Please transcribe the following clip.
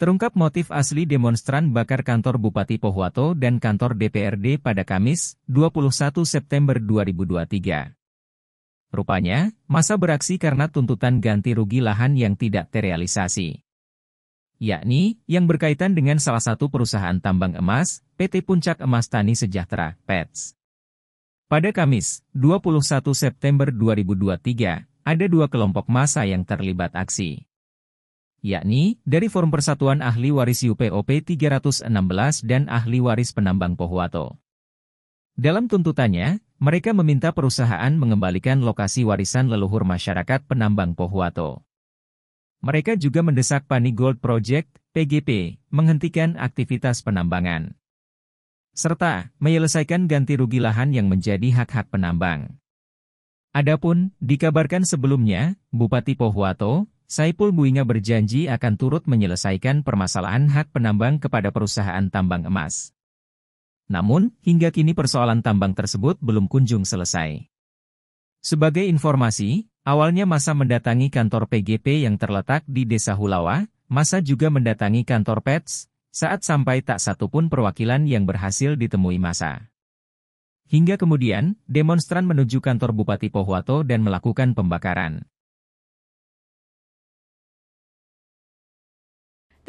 Terungkap motif asli demonstran bakar kantor Bupati Pohuwato dan kantor DPRD pada Kamis, 21 September 2023. Rupanya, masa beraksi karena tuntutan ganti rugi lahan yang tidak terrealisasi. Yakni, yang berkaitan dengan salah satu perusahaan tambang emas, PT Puncak Emas Tani Sejahtera, PETS. Pada Kamis, 21 September 2023, ada dua kelompok massa yang terlibat aksi yakni dari Forum Persatuan Ahli Waris UPOP 316 dan Ahli Waris Penambang Pohuwato. Dalam tuntutannya, mereka meminta perusahaan mengembalikan lokasi warisan leluhur masyarakat penambang Pohuwato. Mereka juga mendesak Pani Gold Project, PGP, menghentikan aktivitas penambangan. Serta, menyelesaikan ganti rugi lahan yang menjadi hak-hak penambang. Adapun, dikabarkan sebelumnya, Bupati Pohuwato, Saipul Buinga berjanji akan turut menyelesaikan permasalahan hak penambang kepada perusahaan tambang emas. Namun, hingga kini persoalan tambang tersebut belum kunjung selesai. Sebagai informasi, awalnya masa mendatangi kantor PGP yang terletak di Desa Hulawa, masa juga mendatangi kantor PETS, saat sampai tak satupun perwakilan yang berhasil ditemui masa. Hingga kemudian, demonstran menuju kantor Bupati Pohuwato dan melakukan pembakaran.